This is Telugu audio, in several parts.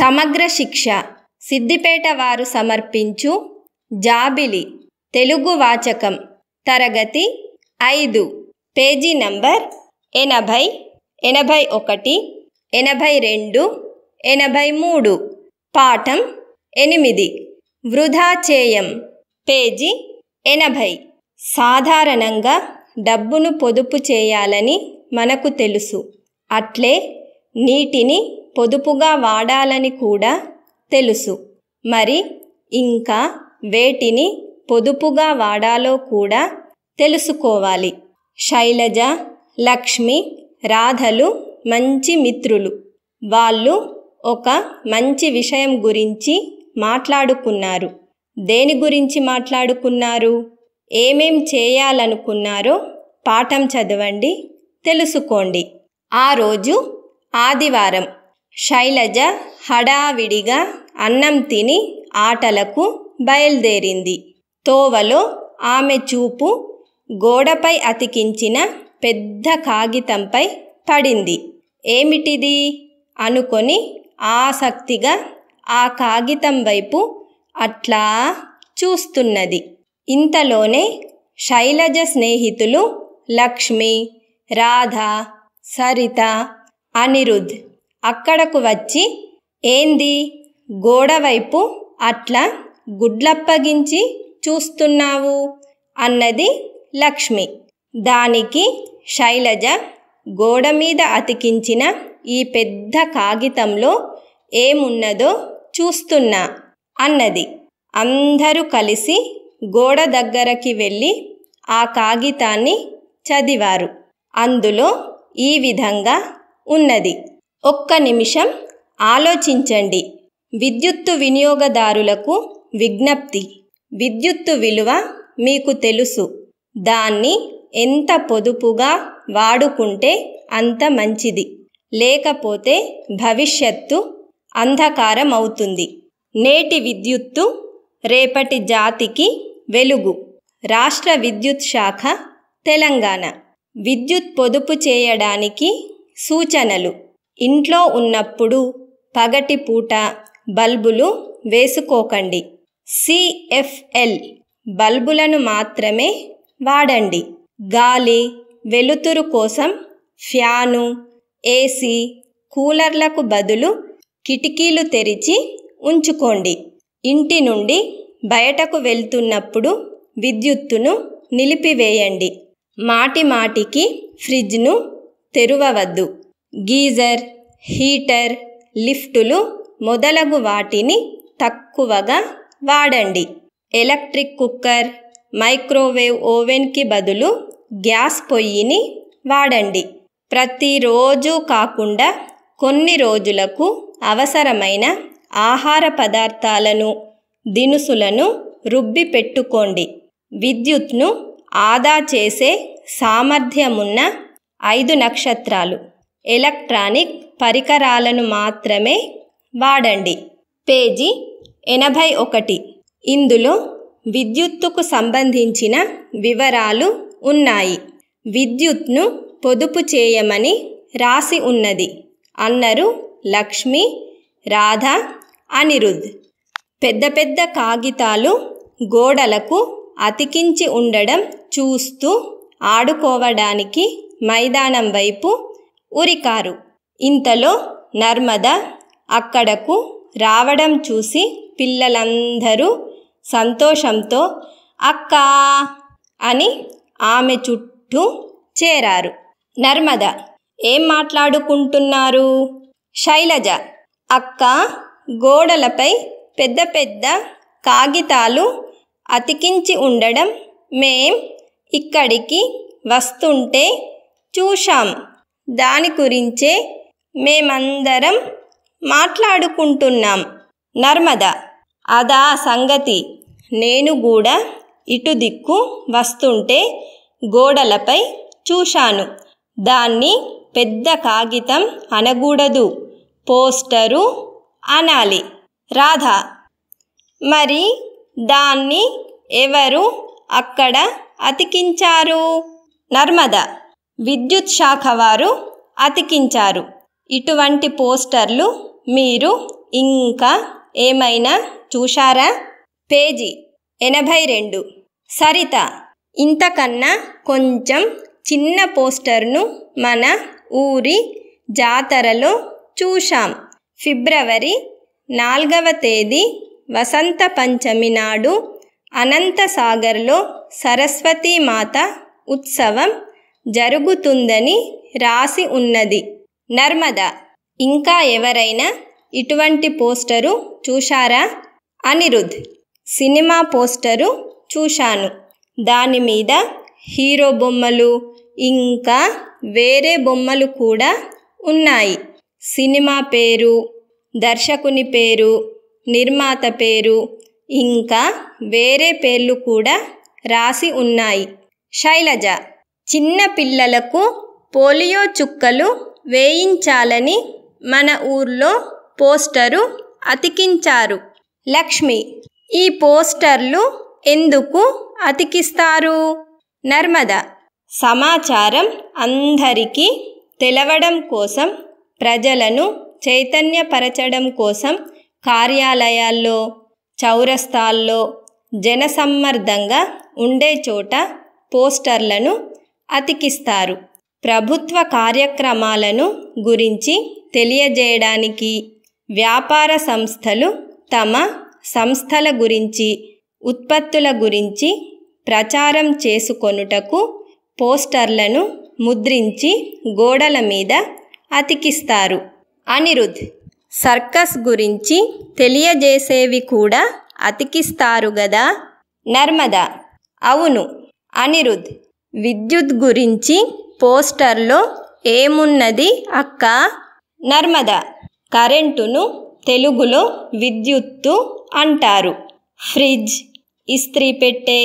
సమగ్ర శిక్ష సిద్దిపేట వారు సమర్పించు జాబిలి తెలుగు వాచకం తరగతి ఐదు పేజీ నంబర్ ఎనభై ఎనభై ఒకటి ఎనభై రెండు ఎనభై మూడు పాఠం ఎనిమిది వృధా చేయం పేజీ ఎనభై సాధారణంగా డబ్బును పొదుపు చేయాలని మనకు తెలుసు అట్లే నీటిని పొదుపుగా వాడాలని కూడా తెలుసు మరి ఇంకా వేటిని పొదుపుగా వాడాలో కూడా తెలుసుకోవాలి శైలజ లక్ష్మి రాధలు మంచి మిత్రులు వాళ్ళు ఒక మంచి విషయం గురించి మాట్లాడుకున్నారు దేని గురించి మాట్లాడుకున్నారు ఏమేం చేయాలనుకున్నారో పాఠం చదవండి తెలుసుకోండి ఆ రోజు ఆదివారం శైలజ హడావిడిగా అన్నం తిని ఆటలకు బయలుదేరింది తోవలో ఆమె చూపు గోడపై అతికించిన పెద్ద కాగితంపై పడింది ఏమిటిది అనుకొని ఆసక్తిగా ఆ కాగితం వైపు అట్లా చూస్తున్నది ఇంతలోనే శైలజ స్నేహితులు లక్ష్మి రాధ సరిత అనిరుద్ అక్కడకు వచ్చి ఏంది గోడవైపు అట్లా గుడ్లప్పగించి చూస్తున్నావు అన్నది లక్ష్మి దానికి శైలజ గోడ మీద అతికించిన ఈ పెద్ద కాగితంలో ఏమున్నదో చూస్తున్నా అన్నది అందరూ కలిసి గోడ దగ్గరకి వెళ్ళి ఆ కాగితాన్ని చదివారు అందులో ఈ విధంగా ఉన్నది ఒక్క నిమిషం ఆలోచించండి విద్యుత్తు వినియోగదారులకు విజ్ఞప్తి విద్యుత్తు విలువ మీకు తెలుసు దాన్ని ఎంత పొదుపుగా వాడుకుంటే అంత మంచిది లేకపోతే భవిష్యత్తు అంధకారం అవుతుంది నేటి విద్యుత్తు రేపటి జాతికి వెలుగు రాష్ట్ర విద్యుత్ శాఖ తెలంగాణ విద్యుత్ పొదుపు చేయడానికి సూచనలు ఇంట్లో ఉన్నప్పుడు పగటి పూట బల్బులు వేసుకోకండి సిఎఫ్ఎల్ బల్బులను మాత్రమే వాడండి గాలి వెలుతురు కోసం ఫ్యాను ఏసీ కూలర్లకు బదులు కిటికీలు తెరిచి ఉంచుకోండి ఇంటి నుండి బయటకు వెళ్తున్నప్పుడు విద్యుత్తును నిలిపివేయండి మాటి మాటికి ఫ్రిడ్జ్ను తెరవవద్దు గీజర్ హీటర్ లిఫ్టులు మొదలగు వాటిని తక్కువగా వాడండి ఎలక్ట్రిక్ కుక్కర్ మైక్రోవేవ్ ఓవెన్కి బదులు గ్యాస్ పొయ్యిని వాడండి ప్రతిరోజు కాకుండా కొన్ని రోజులకు అవసరమైన ఆహార పదార్థాలను దినుసులను రుబ్బి పెట్టుకోండి విద్యుత్ను ఆదా చేసే సామర్థ్యమున్న ఐదు నక్షత్రాలు ఎలక్ట్రానిక్ పరికరాలను మాత్రమే వాడండి పేజీ ఎనభై ఒకటి ఇందులో విద్యుత్తుకు సంబంధించిన వివరాలు ఉన్నాయి విద్యుత్ను పొదుపు చేయమని రాసి ఉన్నది అన్నారు లక్ష్మి రాధ అనిరుద్ పెద్ద పెద్ద కాగితాలు గోడలకు అతికించి ఉండడం చూస్తూ ఆడుకోవడానికి మైదానం వైపు ఉరికారు ఇంతలో నర్మద అక్కడకు రావడం చూసి పిల్లలందరూ సంతోషంతో అక్కా అని ఆమె చుట్టూ చేరారు నర్మద ఏం మాట్లాడుకుంటున్నారు శైలజ అక్క గోడలపై పెద్ద పెద్ద కాగితాలు అతికించి ఉండడం మేం ఇక్కడికి వస్తుంటే చూశాం దాని గురించే మేమందరం మాట్లాడుకుంటున్నాం నర్మదా అదా సంగతి నేను కూడా ఇటు దిక్కు వస్తుంటే గోడలపై చూశాను దాన్ని పెద్ద కాగితం అనకూడదు పోస్టరు అనాలి రాధ మరి దాన్ని ఎవరు అక్కడ అతికించారు నర్మదా విద్యుత్ శాఖ వారు అతికించారు ఇటువంటి పోస్టర్లు మీరు ఇంకా ఏమైనా చూశారా పేజీ ఎనభై రెండు సరిత ఇంతకన్నా కొంచెం చిన్న పోస్టర్ను మన ఊరి జాతరలో చూశాం ఫిబ్రవరి నాలుగవ తేదీ వసంత పంచమి నాడు అనంతసాగర్లో సరస్వతీమాత ఉత్సవం జరుగుతుందని రాసి ఉన్నది నర్మదా ఇంకా ఎవరైనా ఇటువంటి పోస్టరు చూశారా అనిరుద్ సినిమా పోస్టరు చూశాను దాని మీద హీరో బొమ్మలు ఇంకా వేరే బొమ్మలు కూడా ఉన్నాయి సినిమా పేరు దర్శకుని పేరు నిర్మాత పేరు ఇంకా వేరే పేర్లు కూడా రాసి ఉన్నాయి శైలజ చిన్న పిల్లలకు పోలియో చుక్కలు వేయించాలని మన ఊర్లో పోస్టరు అతికించారు లక్ష్మి ఈ పోస్టర్లు ఎందుకు అతికిస్తారు నర్మద సమాచారం అందరికీ తెలవడం కోసం ప్రజలను చైతన్యపరచడం కోసం కార్యాలయాల్లో చౌరస్తాల్లో జనసమ్మర్దంగా ఉండే చోట పోస్టర్లను అతికిస్తారు ప్రభుత్వ కార్యక్రమాలను గురించి తెలియజేయడానికి వ్యాపార సంస్థలు తమ సంస్థల గురించి ఉత్పత్తుల గురించి ప్రచారం చేసుకొనుటకు పోస్టర్లను ముద్రించి గోడల మీద అతికిస్తారు అనిరుద్ సర్కస్ గురించి తెలియజేసేవి కూడా అతికిస్తారు గదా నర్మదా అవును అనిరుద్ విద్యుత్ గురించి పోస్టర్లో ఏమున్నది అక్క నర్మద కరెంటును తెలుగులో విద్యుత్తు అంటారు ఫ్రిడ్జ్ ఇస్త్రీ పెట్టే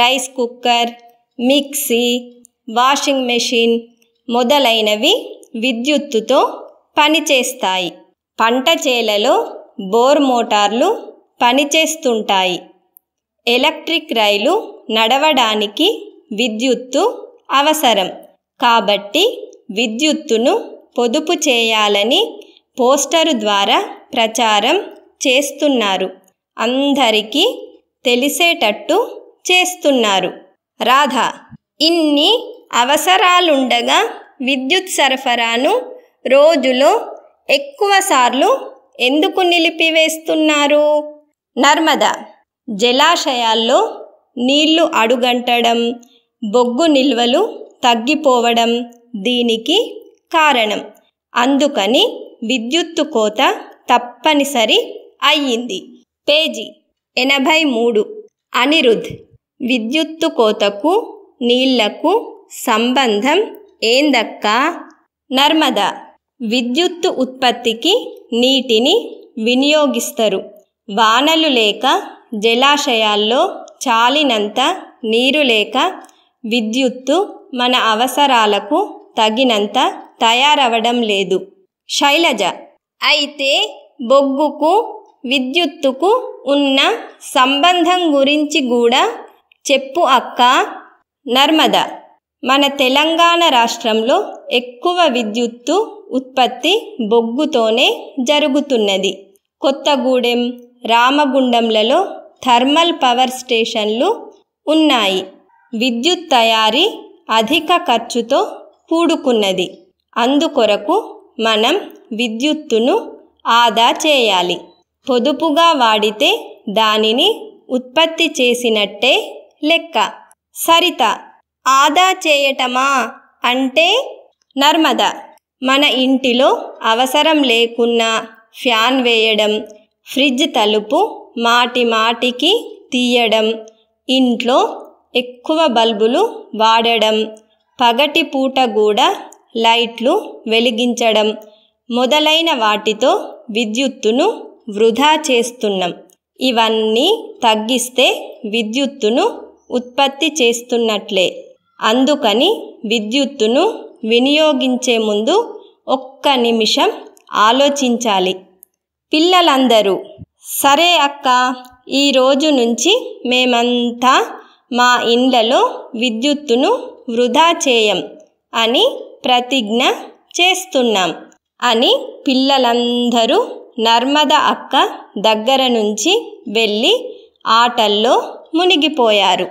rice cooker mixie washing machine మొదలైనవి విద్యుత్తుతో పనిచేస్తాయి పంట చేలలో బోర్ మోటార్లు పనిచేస్తుంటాయి ఎలక్ట్రిక్ రైలు నడవడానికి విద్యుత్తు అవసరం కాబట్టి విద్యుత్తును పొదుపు చేయాలని పోస్టరు ద్వారా ప్రచారం చేస్తున్నారు అందరికీ తెలిసేటట్టు చేస్తున్నారు రాధా ఇన్ని అవసరాలుండగా విద్యుత్ సరఫరాను రోజులో ఎక్కువసార్లు ఎందుకు నిలిపివేస్తున్నారు నర్మదా జలాశయాల్లో నీళ్లు అడుగంటడం బొగ్గు నిల్వలు తగ్గిపోవడం దీనికి కారణం అందుకని విద్యుత్తు కోత తప్పనిసరి అయ్యింది పేజీ ఎనభై మూడు అనిరుద్ విద్యుత్తు కోతకు నీళ్లకు సంబంధం ఏందక్కా నర్మదా విద్యుత్తు ఉత్పత్తికి నీటిని వినియోగిస్తారు వానలు లేక జలాశయాల్లో చాలినంత నీరు లేక విద్యుత్తు మన అవసరాలకు తగినంత తయారవడం లేదు శైలజ అయితే బొగ్గుకు విద్యుత్తుకు ఉన్న సంబంధం గురించి కూడా చెప్పు అక్క నర్మద మన తెలంగాణ రాష్ట్రంలో ఎక్కువ విద్యుత్తు ఉత్పత్తి బొగ్గుతోనే జరుగుతున్నది కొత్తగూడెం రామగుండంలలో థర్మల్ పవర్ స్టేషన్లు ఉన్నాయి విద్యుత్ తయారీ అధిక ఖర్చుతో కూడుకున్నది అందుకొరకు మనం విద్యుత్తును ఆదా చేయాలి పొదుపుగా వాడితే దానిని ఉత్పత్తి చేసినట్టే లెక్క సరిత ఆదా చేయటమా అంటే నర్మద మన ఇంటిలో అవసరం లేకున్నా ఫ్యాన్ వేయడం ఫ్రిడ్జ్ తలుపు మాటి మాటికి తీయడం ఇంట్లో ఎక్కువ బల్బులు వాడడం పగటి పూట కూడా లైట్లు వెలిగించడం మొదలైన వాటితో విద్యుత్తును వృధా చేస్తున్నాం ఇవన్నీ తగ్గిస్తే విద్యుత్తును ఉత్పత్తి చేస్తున్నట్లే అందుకని విద్యుత్తును వినియోగించే ముందు ఒక్క నిమిషం ఆలోచించాలి పిల్లలందరూ సరే అక్క ఈరోజు నుంచి మేమంతా మా ఇండ్లలో విద్యుత్తును వృధా చేయం అని ప్రతిజ్ఞ చేస్తున్నాం అని పిల్లలందరూ నర్మద అక్క దగ్గర నుంచి వెళ్ళి ఆటల్లో మునిగిపోయారు